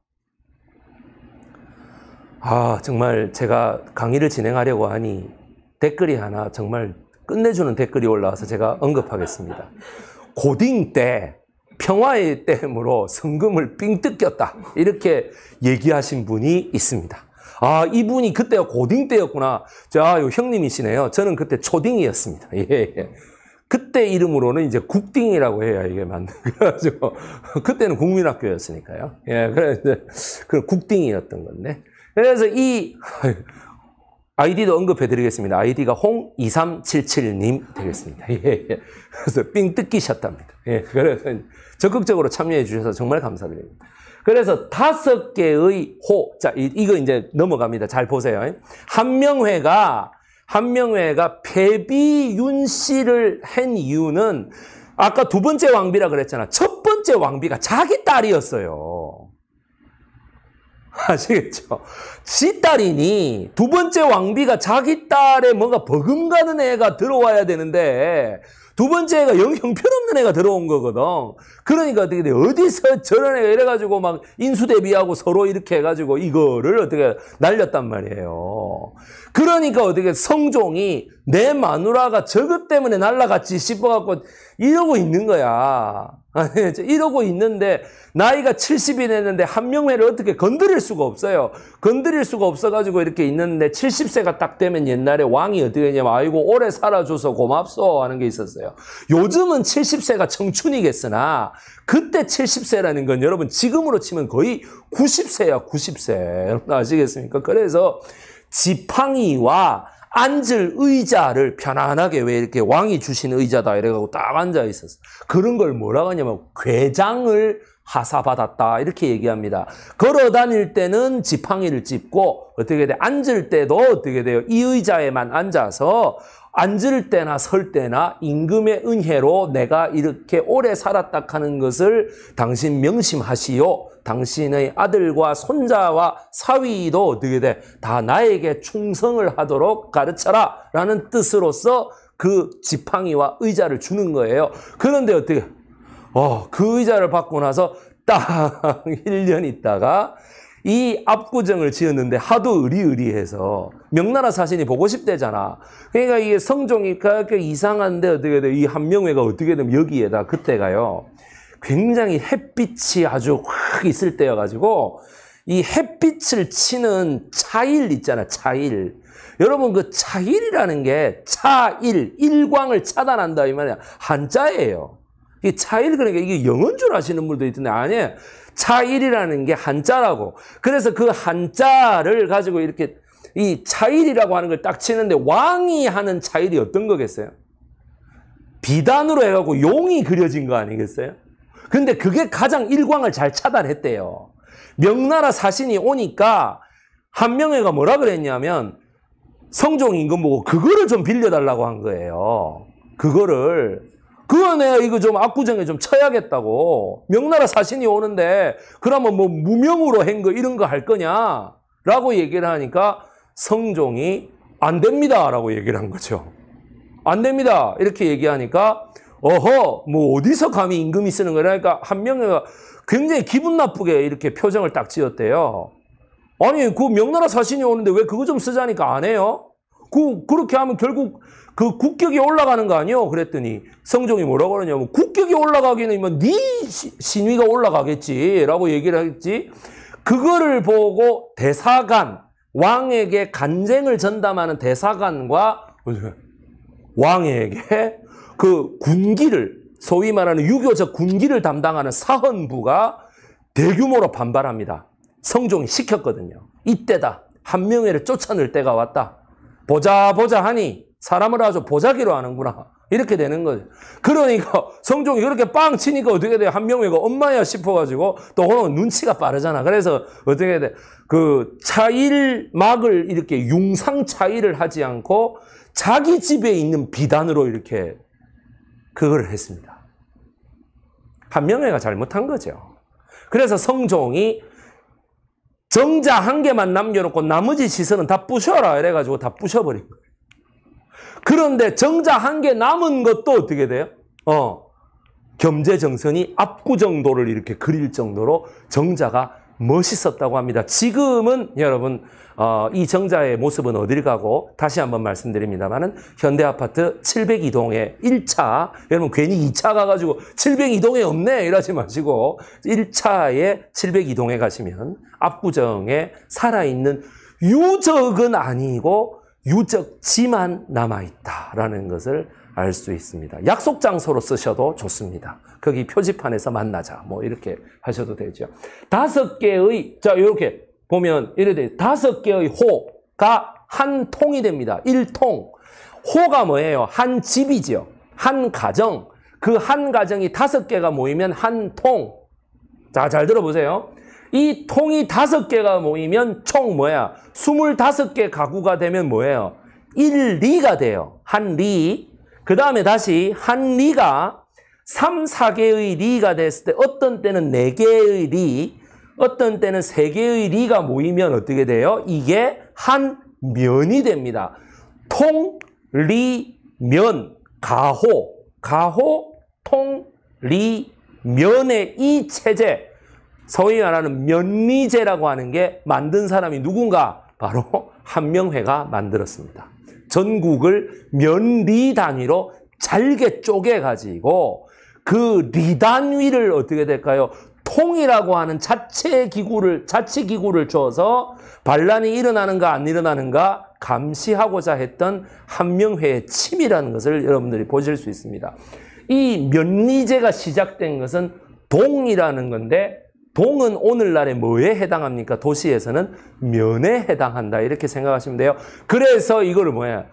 아 정말 제가 강의를 진행하려고 하니 댓글이 하나 정말 끝내주는 댓글이 올라와서 제가 언급하겠습니다. 고딩 때 평화의 댐으로 성금을 삥 뜯겼다 이렇게 얘기하신 분이 있습니다. 아, 이분이 그때가 고딩 때였구나. 자, 요 형님이시네요. 저는 그때 초딩이었습니다. 예, 예. 그때 이름으로는 이제 국딩이라고 해야 이게 맞는 거래 그때는 국민학교였으니까요. 예, 그래서 그 국딩이었던 건데. 그래서 이 아이디도 언급해 드리겠습니다. 아이디가 홍2377님 되겠습니다. 예, 예. 그래서 삥 뜯기셨답니다. 예, 그래서 적극적으로 참여해 주셔서 정말 감사드립니다. 그래서 다섯 개의 호. 자, 이거 이제 넘어갑니다. 잘 보세요. 한명회가, 한명회가 폐비윤 씨를 한 이유는 아까 두 번째 왕비라 그랬잖아. 첫 번째 왕비가 자기 딸이었어요. 아시겠죠? 지 딸이니 두 번째 왕비가 자기 딸에 뭔가 버금가는 애가 들어와야 되는데 두 번째 애가 영, 형편없는 애가 들어온 거거든. 그러니까 어떻게 돼? 어디서 저런 애가 이래가지고 막 인수대비하고 서로 이렇게 해가지고 이거를 어떻게 날렸단 말이에요. 그러니까 어떻게 성종이 내 마누라가 저것 때문에 날라갔지 싶어갖고 이러고 있는 거야. 이러고 있는데 나이가 70이 됐는데 한명회를 어떻게 건드릴 수가 없어요. 건드릴 수가 없어가지고 이렇게 있는데 70세가 딱 되면 옛날에 왕이 어떻게 했냐면 아이고 오래 살아줘서 고맙소 하는 게 있었어요. 요즘은 70세가 청춘이겠으나 그때 70세라는 건 여러분 지금으로 치면 거의 90세야 90세. 여러분 아시겠습니까? 그래서 지팡이와 앉을 의자를 편안하게 왜 이렇게 왕이 주신 의자다 이래가고 딱 앉아 있었어. 그런 걸 뭐라고 하냐면 괴장을 하사받았다 이렇게 얘기합니다. 걸어 다닐 때는 지팡이를 짚고 어떻게 돼? 앉을 때도 어떻게 돼요? 이 의자에만 앉아서 앉을 때나 설 때나 임금의 은혜로 내가 이렇게 오래 살았다 하는 것을 당신 명심하시오. 당신의 아들과 손자와 사위도 어떻게 돼? 다 나에게 충성을 하도록 가르쳐라 라는 뜻으로서 그 지팡이와 의자를 주는 거예요. 그런데 어떻게? 어, 그 의자를 받고 나서 딱 1년 있다가 이 압구정을 지었는데 하도 의리의리해서 명나라 사신이 보고 싶대잖아. 그러니까 이게 성종이 그렇게 이상한데 어떻게 돼? 이 한명회가 어떻게 되면 여기에다 그때가요. 굉장히 햇빛이 아주 확 있을 때여가지고 이 햇빛을 치는 차일 있잖아, 차일. 여러분 그 차일이라는 게 차일, 일광을 차단한다 이 말이야. 한자예요. 이 차일 그러니까 이게 영어인 줄 아시는 분도 있던데 아니에요. 차일이라는 게 한자라고. 그래서 그 한자를 가지고 이렇게 이 차일이라고 하는 걸 딱 치는데 왕이 하는 차일이 어떤 거겠어요? 비단으로 해갖고 용이 그려진 거 아니겠어요? 근데 그게 가장 일광을 잘 차단했대요. 명나라 사신이 오니까 한명회가 뭐라 그랬냐면 성종 임금 보고 그거를 좀 빌려달라고 한 거예요. 그거를 그거 내가 이거 좀 압구정에 좀 쳐야겠다고 명나라 사신이 오는데 그러면 뭐 무명으로 한거 이런 거 할 거냐 라고 얘기를 하니까 성종이 안 됩니다 라고 얘기를 한 거죠. 안 됩니다 이렇게 얘기하니까 어허 뭐 어디서 감히 임금이 쓰는 거라니까 그러니까 한명이 굉장히 기분 나쁘게 이렇게 표정을 딱 지었대요. 아니 그 명나라 사신이 오는데 왜 그거 좀 쓰자니까 안 해요? 그, 그렇게 하면 결국 그 국격이 올라가는 거 아니요? 그랬더니 성종이 뭐라고 그러냐면 국격이 올라가기는 뭐네 신위가 올라가겠지라고 얘기를 했지. 그거를 보고 대사관 왕에게 간쟁을 전담하는 대사관과 왕에게 그 군기를 소위 말하는 유교적 군기를 담당하는 사헌부가 대규모로 반발합니다. 성종이 시켰거든요. 이때다. 한명회를 쫓아낼 때가 왔다. 보자 보자 하니 사람을 아주 보자기로 하는구나. 이렇게 되는 거죠. 그러니까 성종이 그렇게 빵 치니까 어떻게 돼요? 한명회가 엄마야 싶어가지고 또 그런 눈치가 빠르잖아. 그래서 어떻게 돼? 그 차일막을 이렇게 융상차일을 하지 않고 자기 집에 있는 비단으로 이렇게 그걸 했습니다. 한명회가 잘못한 거죠. 그래서 성종이 정자 한 개만 남겨놓고 나머지 시선은다 부셔라 이래가지고 다 부셔버린 거예요. 그런데 정자 한 개 남은 것도 어떻게 돼요? 어, 겸재정선이 압구정도를 이렇게 그릴 정도로 정자가 멋있었다고 합니다. 지금은 여러분 어, 이 정자의 모습은 어딜 가고 다시 한번 말씀드립니다만은 현대 아파트 702동에 1차 여러분 괜히 2차 가가지고 702동에 없네 이러지 마시고 1차에 702동에 가시면 압구정에 살아있는 유적은 아니고 유적지만 남아있다라는 것을 알 수 있습니다. 약속 장소로 쓰셔도 좋습니다. 거기 표지판에서 만나자. 뭐 이렇게 하셔도 되죠. 다섯 개의 자 이렇게 보면 이래 돼. 다섯 개의 호가 한 통이 됩니다. 일통 호가 뭐예요? 한 집이죠. 한 가정. 그 한 가정이 다섯 개가 모이면 한 통. 자, 잘 들어보세요. 이 통이 다섯 개가 모이면 총 뭐야? 스물다섯 개 가구가 되면 뭐예요? 일리가 돼요. 한 리. 그 다음에 다시 한 리가 3, 4개의 리가 됐을 때 어떤 때는 4개의 리, 어떤 때는 3개의 리가 모이면 어떻게 돼요? 이게 한 면이 됩니다. 통, 리, 면, 가호, 가호, 통, 리, 면의 이 체제, 소위 말하는 면리제라고 하는 게 만든 사람이 누군가? 바로 한명회가 만들었습니다. 전국을 면리 단위로 잘게 쪼개가지고 그 리단위를 어떻게 될까요? 통이라고 하는 자체 기구를 자체 기구를 줘서 반란이 일어나는가 안 일어나는가 감시하고자 했던 한명회의 침이라는 것을 여러분들이 보실 수 있습니다. 이 면리제가 시작된 것은 동이라는 건데 동은 오늘날에 뭐에 해당합니까? 도시에서는 면에 해당한다 이렇게 생각하시면 돼요. 그래서 이걸 뭐예요?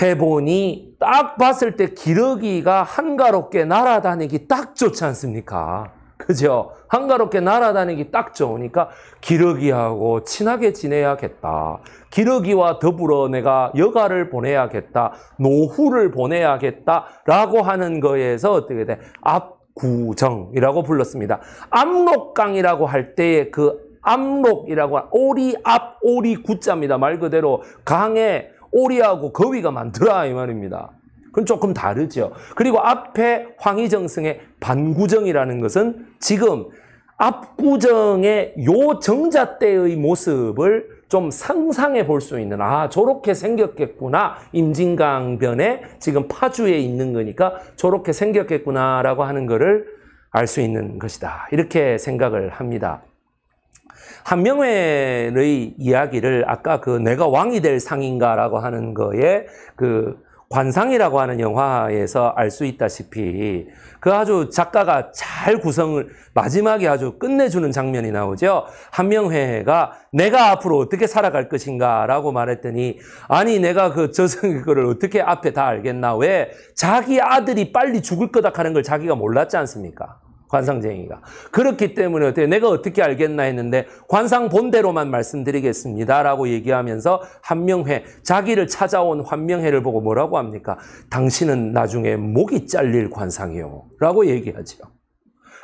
해보니 딱 봤을 때 기러기가 한가롭게 날아다니기 딱 좋지 않습니까? 그죠? 한가롭게 날아다니기 딱 좋으니까 기러기하고 친하게 지내야겠다. 기러기와 더불어 내가 여가를 보내야겠다. 노후를 보내야겠다. 라고 하는 거에서 어떻게 돼? 압구정이라고 불렀습니다. 압록강이라고 할 때의 그 압록이라고 오리 앞 오리 구자입니다. 말 그대로 강에 오리하고 거위가 많더라 이 말입니다. 그건 조금 다르죠. 그리고 앞에 황희정승의 반구정이라는 것은 지금 앞구정의 요 정자 때의 모습을 좀 상상해 볼 수 있는 아 저렇게 생겼겠구나 임진강변에 지금 파주에 있는 거니까 저렇게 생겼겠구나라고 하는 거를 알 수 있는 것이다 이렇게 생각을 합니다. 한명회의 이야기를 아까 그 내가 왕이 될 상인가라고 하는 거에 그 관상이라고 하는 영화에서 알 수 있다시피 그 아주 작가가 잘 구성을 마지막에 아주 끝내주는 장면이 나오죠. 한명회가 내가 앞으로 어떻게 살아갈 것인가라고 말했더니 아니 내가 그 저승 그거를 어떻게 앞에 다 알겠나 왜 자기 아들이 빨리 죽을 거다 하는 걸 자기가 몰랐지 않습니까? 관상쟁이가. 그렇기 때문에 어떻게 내가 어떻게 알겠나 했는데 관상 본대로만 말씀드리겠습니다라고 얘기하면서 한명회 자기를 찾아온 환명회를 보고 뭐라고 합니까? 당신은 나중에 목이 잘릴 관상이요라고 얘기하지요.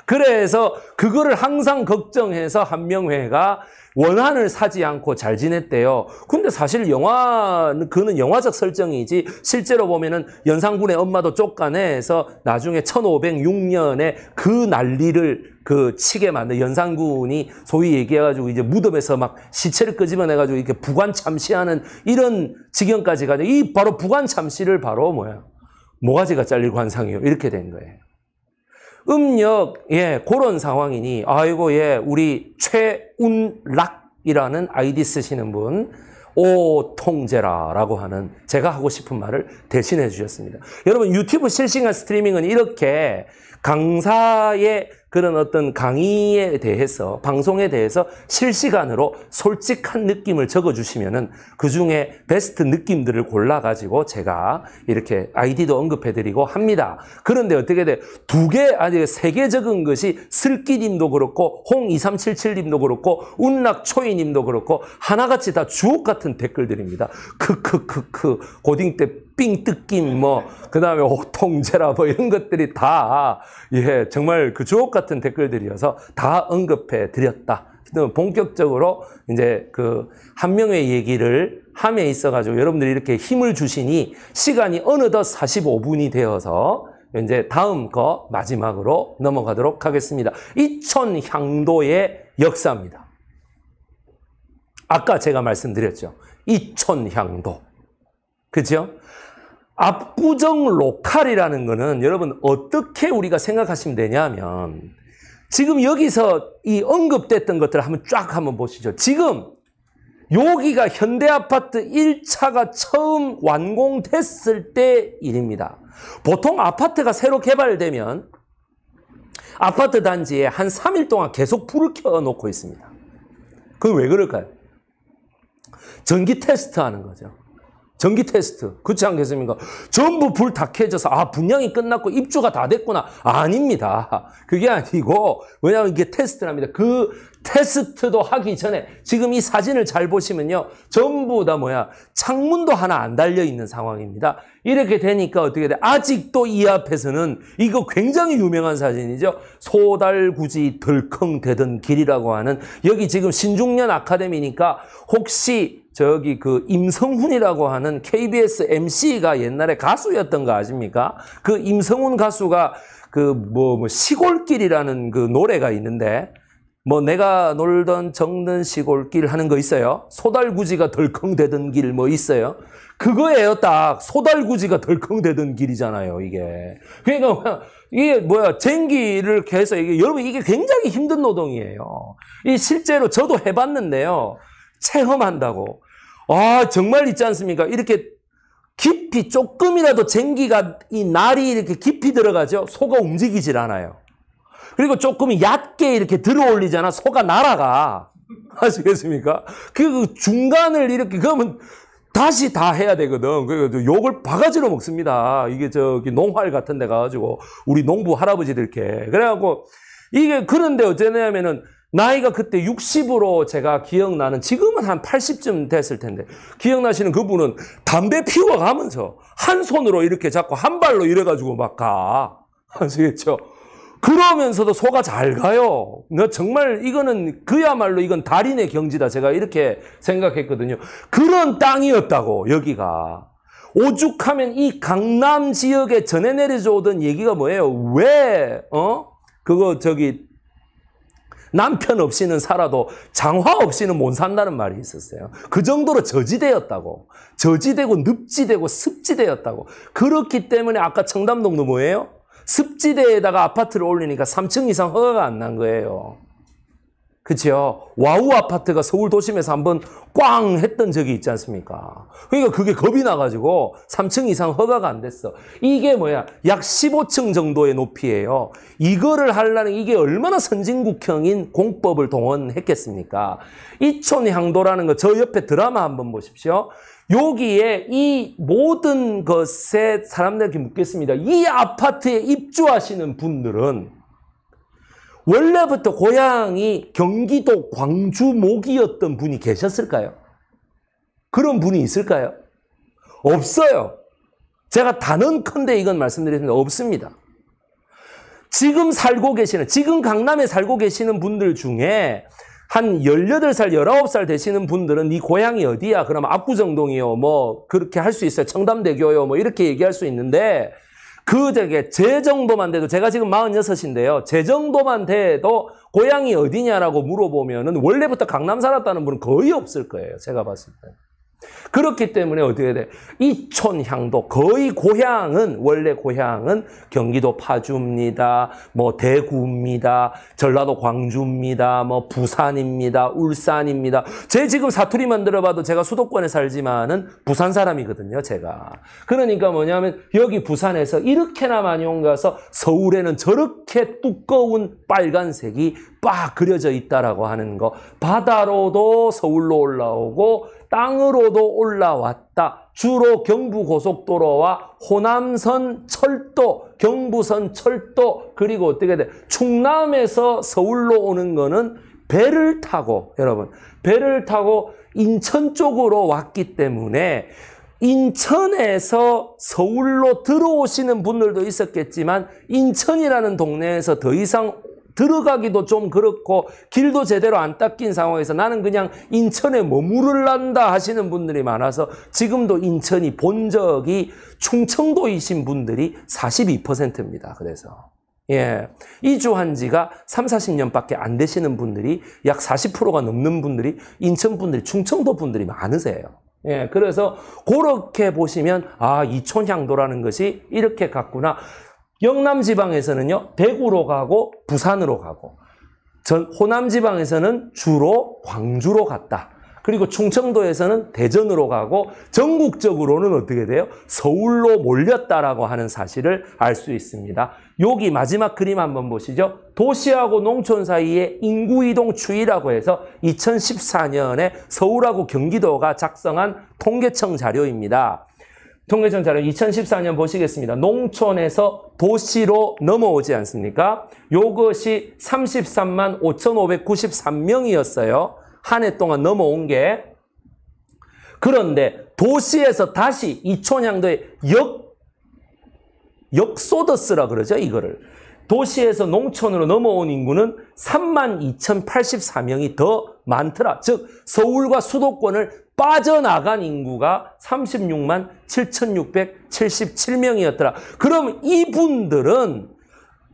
그래서 그거를 항상 걱정해서 한명회가 원한을 사지 않고 잘 지냈대요. 근데 사실 영화 그는 영화적 설정이지 실제로 보면은 연상군의 엄마도 쫓아내서 나중에 1506년에 그 난리를 그 치게 만든 연산군이 소위 얘기해가지고 이제 무덤에서 막 시체를 끄집어내가지고 이렇게 부관 참시하는 이런 지경까지 가죠. 이 바로 부관 참시를 바로 뭐야 모가지가 잘릴관상이요 이렇게 된 거예요. 음력, 예, 그런 상황이니, 아이고, 예, 우리 최운락이라는 아이디 쓰시는 분, 오통제라라고 하는 제가 하고 싶은 말을 대신해 주셨습니다. 여러분 유튜브 실시간 스트리밍은 이렇게 강사의 그런 어떤 강의에 대해서 방송에 대해서 실시간으로 솔직한 느낌을 적어주시면은 그 중에 베스트 느낌들을 골라가지고 제가 이렇게 아이디도 언급해드리고 합니다. 그런데 어떻게 돼? 두 개, 아니, 세 개 적은 것이 슬기님도 그렇고, 홍2377님도 그렇고, 운락초이님도 그렇고, 하나같이 다 주옥 같은 댓글들입니다. 크크크크, 고딩 때빙 뜯긴 뭐 그다음에 옥통제라뭐 이런 것들이 다 예 정말 그 주옥 같은 댓글들이어서 다 언급해 드렸다. 본격적으로 이제 그 한 명의 얘기를 함에 있어 가지고 여러분들이 이렇게 힘을 주시니 시간이 어느덧 45분이 되어서 이제 다음 거 마지막으로 넘어가도록 하겠습니다. 이천 향도의 역사입니다. 아까 제가 말씀드렸죠. 이천 향도. 그죠? 압구정 로컬이라는 거는 여러분 어떻게 우리가 생각하시면 되냐면 지금 여기서 이 언급됐던 것들을 한번 쫙 한번 보시죠. 지금 여기가 현대아파트 1차가 처음 완공됐을 때 일입니다. 보통 아파트가 새로 개발되면 아파트 단지에 한 3일 동안 계속 불을 켜놓고 있습니다. 그건 왜 그럴까요? 전기 테스트하는 거죠. 전기 테스트 그렇지 않겠습니까? 전부 불다 켜져서 아 분양이 끝났고 입주가 다 됐구나 아닙니다. 그게 아니고 왜냐하면 이게 테스트랍니다. 그 테스트도 하기 전에 지금 이 사진을 잘 보시면요. 전부 다 뭐야? 창문도 하나 안 달려 있는 상황입니다. 이렇게 되니까 어떻게 돼? 아직도 이 앞에서는 이거 굉장히 유명한 사진이죠. 소달구지 덜컹대던 길이라고 하는 여기 지금 신중년 아카데미니까 혹시 저기 그 임성훈이라고 하는 KBS MC가 옛날에 가수였던 거 아십니까? 그 임성훈 가수가 그뭐 뭐 시골길이라는 그 노래가 있는데 뭐 내가 놀던 적는 시골길 하는 거 있어요. 소달구지가 덜컹대던 길 뭐 있어요. 그거예요 딱. 소달구지가 덜컹대던 길이잖아요 이게. 그러니까 뭐야, 이게 뭐야 쟁기를 계속 이게 여러분 이게 굉장히 힘든 노동이에요. 이 실제로 저도 해봤는데요. 체험한다고. 아 정말 있지 않습니까? 이렇게 깊이 조금이라도 쟁기가 이 날이 이렇게 깊이 들어가죠. 소가 움직이질 않아요. 그리고 조금 얕게 이렇게 들어올리잖아. 소가 날아가. 아시겠습니까? 그, 그 중간을 이렇게 그러면 다시 다 해야 되거든. 그래서 욕을 바가지로 먹습니다. 이게 저기 농활 같은 데 가가지고 우리 농부 할아버지들께. 그래갖고 이게 그런데 어쩌냐면은 나이가 그때 60으로 제가 기억나는 지금은 한 80쯤 됐을 텐데 기억나시는 그분은 담배 피워가면서 한 손으로 이렇게 자꾸 한 발로 이래가지고 막 가. 아시겠죠? 그러면서도 소가 잘 가요. 너 정말 이거는 그야말로 이건 달인의 경지다. 제가 이렇게 생각했거든요. 그런 땅이었다고 여기가. 오죽하면 이 강남 지역에 전해 내려져 오던 얘기가 뭐예요? 왜 어? 그거 저기 남편 없이는 살아도 장화 없이는 못 산다는 말이 있었어요. 그 정도로 저지대였다고. 저지대고 늪지대고 습지대였다고. 그렇기 때문에 아까 청담동도 뭐예요? 습지대에다가 아파트를 올리니까 3층 이상 허가가 안 난 거예요. 그렇죠 와우 아파트가 서울 도심에서 한번 꽝 했던 적이 있지 않습니까? 그러니까 그게 겁이 나가지고 3층 이상 허가가 안 됐어. 이게 뭐야? 약 15층 정도의 높이예요 이거를 하려는 이게 얼마나 선진국형인 공법을 동원했겠습니까? 이촌 향도라는 거 저 옆에 드라마 한번 보십시오. 여기에 이 모든 것에 사람들에게 묻겠습니다. 이 아파트에 입주하시는 분들은 원래부터 고향이 경기도 광주목이었던 분이 계셨을까요? 그런 분이 있을까요? 없어요. 제가 단언컨대 이건 말씀드리겠습니다. 없습니다. 지금 살고 계시는, 지금 강남에 살고 계시는 분들 중에 한 18살, 19살 되시는 분들은 네 고향이 어디야? 그럼 압구정동이요. 뭐 그렇게 할 수 있어요. 청담대교요. 뭐 이렇게 얘기할 수 있는데 그 저게 제 정도만 돼도 제가 지금 46인데요. 제 정도만 돼도 고향이 어디냐라고 물어보면은 원래부터 강남 살았다는 분은 거의 없을 거예요. 제가 봤을 때. 그렇기 때문에 어떻게 돼? 이촌향도 거의 고향은 원래 고향은 경기도 파주입니다. 뭐 대구입니다. 전라도 광주입니다. 뭐 부산입니다. 울산입니다. 제 지금 사투리만 들어봐도 제가 수도권에 살지만은 부산 사람이거든요, 제가. 그러니까 뭐냐면 여기 부산에서 이렇게나 많이 온 가서 서울에는 저렇게 두꺼운 빨간색이 빡 그려져 있다라고 하는 거. 바다로도 서울로 올라오고 땅으로도 올라왔다. 주로 경부고속도로와 호남선 철도, 경부선 철도 그리고 어떻게 돼? 충남에서 서울로 오는 거는 배를 타고 여러분 배를 타고 인천 쪽으로 왔기 때문에 인천에서 서울로 들어오시는 분들도 있었겠지만 인천이라는 동네에서 더 이상 들어가기도 좀 그렇고 길도 제대로 안 닦인 상황에서 나는 그냥 인천에 머무를란다 하시는 분들이 많아서 지금도 인천이 본적이 충청도이신 분들이 42%입니다. 그래서 예, 이주한 지가 3, 40년밖에 안 되시는 분들이 약 40%가 넘는 분들이 인천 분들이 충청도 분들이 많으세요. 예, 그래서 그렇게 보시면 아 이촌향도라는 것이 이렇게 같구나. 영남 지방에서는요. 대구로 가고 부산으로 가고 전 호남 지방에서는 주로 광주로 갔다. 그리고 충청도에서는 대전으로 가고 전국적으로는 어떻게 돼요? 서울로 몰렸다라고 하는 사실을 알 수 있습니다. 여기 마지막 그림 한번 보시죠. 도시하고 농촌 사이의 인구이동 추이라고 해서 2014년에 서울하고 경기도가 작성한 통계청 자료입니다. 통계청 자료 2014년 보시겠습니다. 농촌에서 도시로 넘어오지 않습니까? 요것이 33만 5,593명이었어요. 한 해 동안 넘어온 게. 그런데 도시에서 다시 이촌향도의 역, 역소더스라 그러죠, 이거를. 도시에서 농촌으로 넘어온 인구는 32,084명이 더 많더라. 즉 서울과 수도권을 빠져나간 인구가 36만 7,677명이었더라. 그럼 이분들은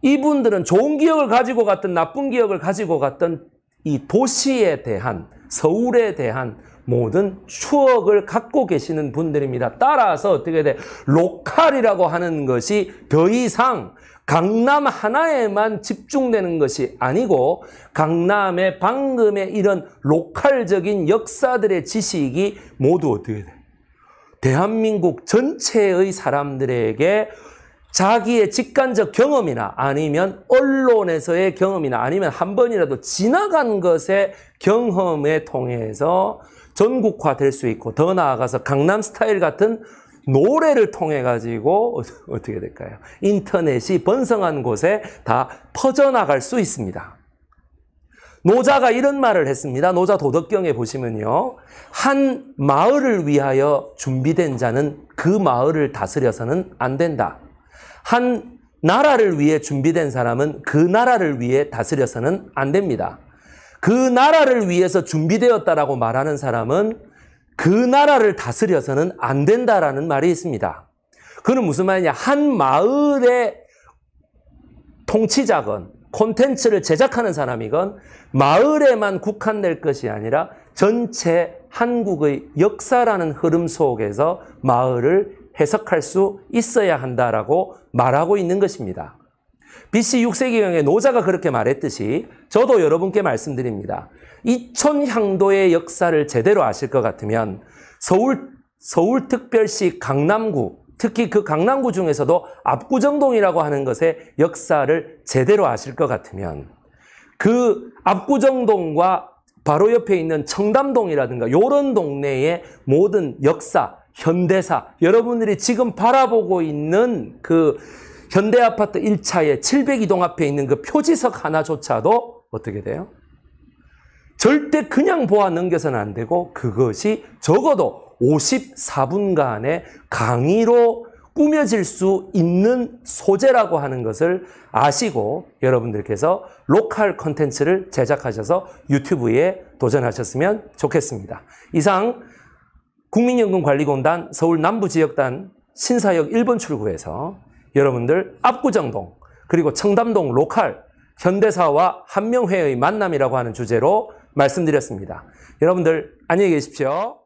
이분들은 좋은 기억을 가지고 갔던 나쁜 기억을 가지고 갔던 이 도시에 대한 서울에 대한 모든 추억을 갖고 계시는 분들입니다. 따라서 어떻게 돼? 로컬이라고 하는 것이 더 이상 강남 하나에만 집중되는 것이 아니고 강남의 방금의 이런 로컬적인 역사들의 지식이 모두 어떻게 돼? 대한민국 전체의 사람들에게 자기의 직관적 경험이나 아니면 언론에서의 경험이나 아니면 한 번이라도 지나간 것의 경험에 통해서 전국화 될 수 있고 더 나아가서 강남 스타일 같은 노래를 통해 가지고 어떻게 될까요? 인터넷이 번성한 곳에 다 퍼져나갈 수 있습니다. 노자가 이런 말을 했습니다. 노자 도덕경에 보시면요. 한 마을을 위하여 준비된 자는 그 마을을 다스려서는 안 된다. 한 나라를 위해 준비된 사람은 그 나라를 위해 다스려서는 안 됩니다. 그 나라를 위해서 준비되었다라고 말하는 사람은 그 나라를 다스려서는 안 된다라는 말이 있습니다. 그는 무슨 말이냐? 한 마을의 통치자건 콘텐츠를 제작하는 사람이건 마을에만 국한될 것이 아니라 전체 한국의 역사라는 흐름 속에서 마을을 해석할 수 있어야 한다라고 말하고 있는 것입니다. BC 6세기경에 노자가 그렇게 말했듯이 저도 여러분께 말씀드립니다. 이촌향도의 역사를 제대로 아실 것 같으면 서울, 서울특별시 강남구, 특히 그 강남구 중에서도 압구정동이라고 하는 것의 역사를 제대로 아실 것 같으면 그 압구정동과 바로 옆에 있는 청담동이라든가 요런 동네의 모든 역사, 현대사, 여러분들이 지금 바라보고 있는 그 현대아파트 1차에 702동 앞에 있는 그 표지석 하나조차도 어떻게 돼요? 절대 그냥 보아 넘겨서는 안 되고 그것이 적어도 54분간의 강의로 꾸며질 수 있는 소재라고 하는 것을 아시고 여러분들께서 로컬 컨텐츠를 제작하셔서 유튜브에 도전하셨으면 좋겠습니다. 이상 국민연금관리공단 서울 남부지역단 신사역 1번 출구에서 여러분들 압구정동 그리고 청담동 로컬 현대사와 한명회의 만남이라고 하는 주제로 말씀드렸습니다. 여러분들 안녕히 계십시오.